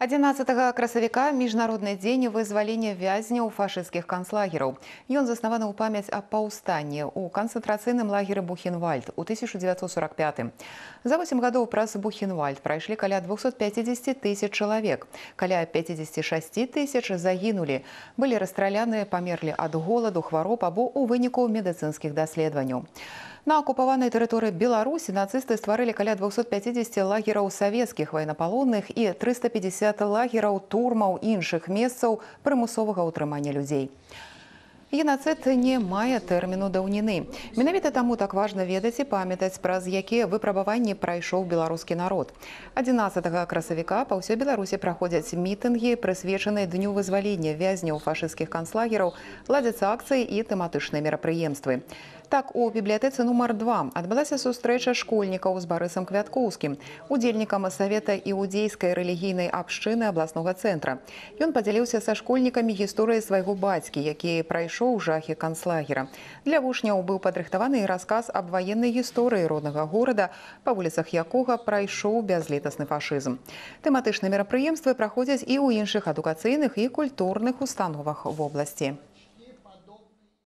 11 красавіка міжнародны дзень вызвалення вязняў фашысцкіх канцлагераў. Ён заснаваны ў памяць аб паўстанні ў канцэнтрацыйным лагеры Бухенвальд у 1945. За 8 гадоў праз Бухенвальд прайшлі каля 250 тысяч чалавек. Каля 56 тысяч загінулі, былі расстраляныя, памерлі ад голаду, хвароб або ў выніку медыцынскіх даследаванняў. На акупаванай тэрыторыі Беларусі нацысты стварылі каля 250 лагераў савецкіх ваеннапалонных і 350 лагераў турмаў іншых месцаў прымусовага ўтрымання людзей. Генацэт не мае тэрміну даўніны. Менавіта таму так важна ведаць і памятаць, праз якія выпрабаванні прайшоў беларускі народ. 11 красавіка па ўсё Беларусі праходзяць мітынгі, прысвечаныя дню вызвалення вязняў фашысцкіх канцлагераў, ладзяцца акцыі і тэматычныя мерапрыемствы. Так у бібліятэцы нумар 2 адбылася сустрэча школьнікаў з барысам квяткоўскім, удзельнікам савета іудзейскай рэлігійнай абшчыны абласнога цэнтра. Ён падзяліўся са школьнікамі гісторыі свайго бацькі, які прайшоў жахі канцлагера. Для вучняў быў падрыхтаваны расказ аб ваеннай гісторыі роднага горада, па вуліцах якога прайшоў бязлітасны фашызм. Тэматычныя мерапрыемствы праходзяць і ў іншых адукацыйных і культурных установах вобласці.